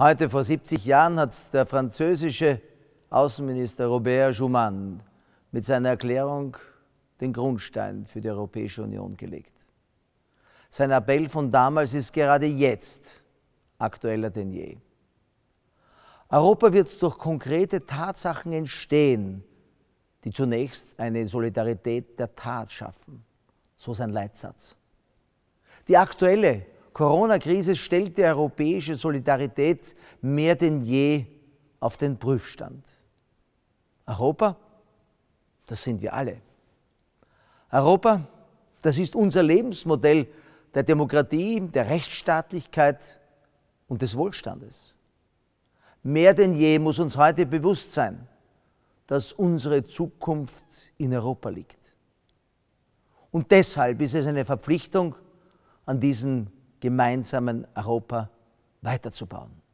Heute vor 70 Jahren hat der französische Außenminister Robert Schumann mit seiner Erklärung den Grundstein für die Europäische Union gelegt. Sein Appell von damals ist gerade jetzt aktueller denn je. Europa wird durch konkrete Tatsachen entstehen, die zunächst eine Solidarität der Tat schaffen. So sein Leitsatz. Die aktuelle Corona-Krise stellt die europäische Solidarität mehr denn je auf den Prüfstand. Europa, das sind wir alle. Europa, das ist unser Lebensmodell der Demokratie, der Rechtsstaatlichkeit und des Wohlstandes. Mehr denn je muss uns heute bewusst sein, dass unsere Zukunft in Europa liegt. Und deshalb ist es eine Verpflichtung, an diesen gemeinsamen Europa weiterzubauen.